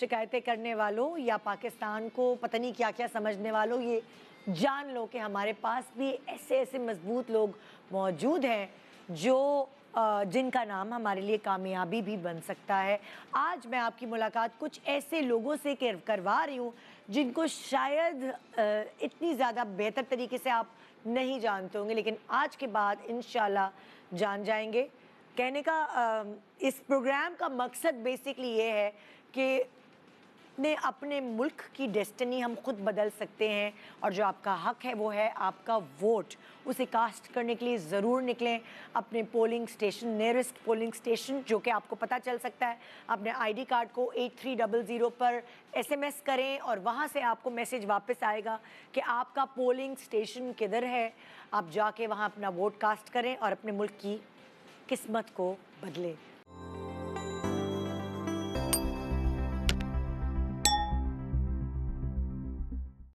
शिकायतें करने वालों या पाकिस्तान को पता नहीं क्या क्या समझने वालों ये जान लो कि हमारे पास भी ऐसे ऐसे मजबूत लोग मौजूद हैं जो जिनका नाम हमारे लिए कामयाबी भी बन सकता है आज मैं आपकी मुलाकात कुछ ऐसे लोगों से करवा रही हूँ जिनको शायद इतनी ज़्यादा बेहतर तरीके से आप नहीं जानते होंगे लेकिन आज के बाद इन जान जाएंगे कहने का इस प्रोग्राम का मकसद बेसिकली ये है कि अपने अपने मुल्क की डेस्टिनी हम खुद बदल सकते हैं और जो आपका हक है वो है आपका वोट उसे कास्ट करने के लिए ज़रूर निकलें अपने polling station nearest polling station जो कि आपको पता चल सकता है अपने आईडी कार्ड को एट थ्री डबल ज़ीरो पर एसएमएस करें और वहाँ से आपको मैसेज वापस आएगा कि आपका पोलिंग स्टेशन किधर है आप जाके वहाँ अपना वोट कास्ट करें और अपने मुल्क की किस्मत को बदलें